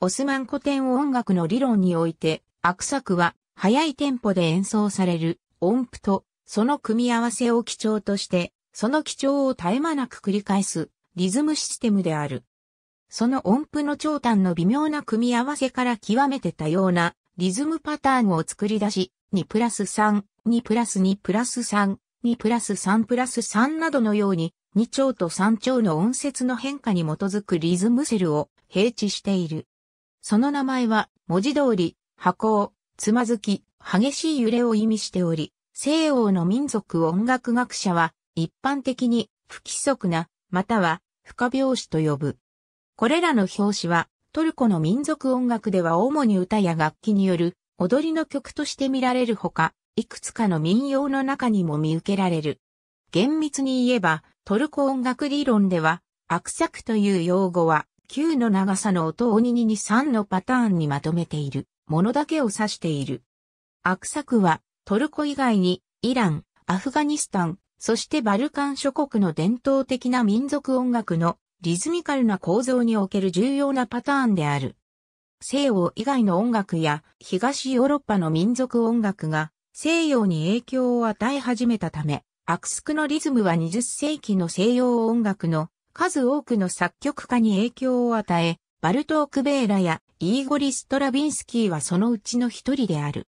オスマン古典音楽の理論において、アクサクは、速いテンポで演奏される音符と、その組み合わせを基調として、その基調を絶え間なく繰り返すリズムシステムである。その音符の長短の微妙な組み合わせから極めて多様なリズムパターンを作り出し、2プラス3、2プラス2プラス3、2プラス3プラス3などのように、2調と3調の音節の変化に基づくリズムセルを平地している。その名前は、文字通り、波行、つまずき、激しい揺れを意味しており、西欧の民族音楽学者は、一般的に、不規則な、または、不可拍子と呼ぶ。これらの表紙は、トルコの民族音楽では主に歌や楽器による、踊りの曲として見られるほか、いくつかの民謡の中にも見受けられる。厳密に言えば、トルコ音楽理論では、悪クという用語は、9の長さの音を2 2 3のパターンにまとめているものだけを指している。アクサクはトルコ以外にイラン、アフガニスタン、そしてバルカン諸国の伝統的な民族音楽のリズミカルな構造における重要なパターンである。西欧以外の音楽や東ヨーロッパの民族音楽が西洋に影響を与え始めたため、アクスクのリズムは20世紀の西洋音楽の数多くの作曲家に影響を与え、バルトーク・ベーラやイーゴリ・ストラビンスキーはそのうちの一人である。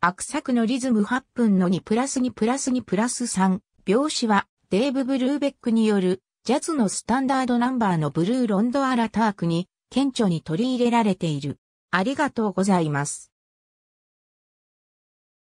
悪作のリズム8分の2プラス2プラス2プラス3、拍子はデーブ・ブルーベックによるジャズのスタンダードナンバーのブルーロンド・アラタークに顕著に取り入れられている。ありがとうございます。